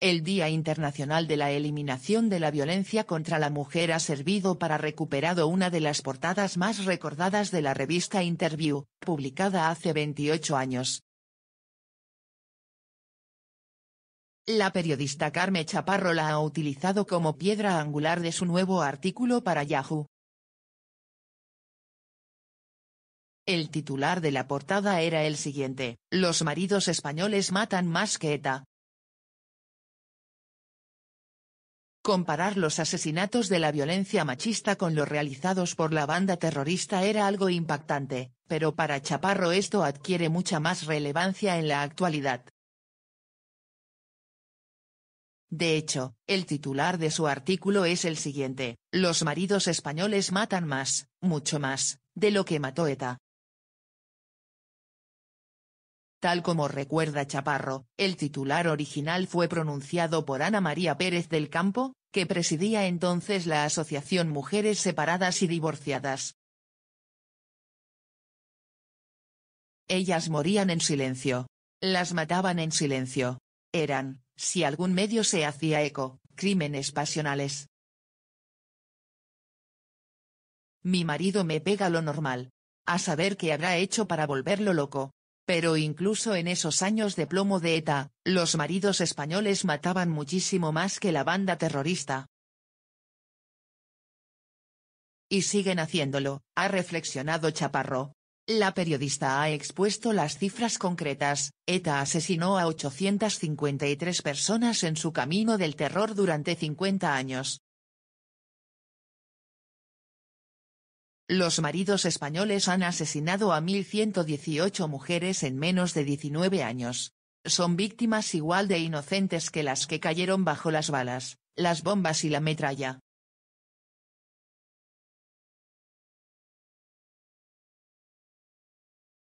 El Día Internacional de la Eliminación de la Violencia contra la Mujer ha servido para recuperado una de las portadas más recordadas de la revista Interview, publicada hace 28 años. La periodista Carme Chaparro la ha utilizado como piedra angular de su nuevo artículo para Yahoo. El titular de la portada era el siguiente, Los maridos españoles matan más que ETA, Comparar los asesinatos de la violencia machista con los realizados por la banda terrorista era algo impactante, pero para Chaparro esto adquiere mucha más relevancia en la actualidad. De hecho, el titular de su artículo es el siguiente, Los maridos españoles matan más, mucho más, de lo que mató ETA. Tal como recuerda Chaparro, el titular original fue pronunciado por Ana María Pérez del Campo, que presidía entonces la Asociación Mujeres Separadas y Divorciadas. Ellas morían en silencio. Las mataban en silencio. Eran, si algún medio se hacía eco, crímenes pasionales. Mi marido me pega lo normal. A saber qué habrá hecho para volverlo loco. Pero incluso en esos años de plomo de ETA, los maridos españoles mataban muchísimo más que la banda terrorista. Y siguen haciéndolo, ha reflexionado Chaparro. La periodista ha expuesto las cifras concretas, ETA asesinó a 853 personas en su camino del terror durante 50 años, Los maridos españoles han asesinado a 1.118 mujeres en menos de 19 años. Son víctimas igual de inocentes que las que cayeron bajo las balas, las bombas y la metralla.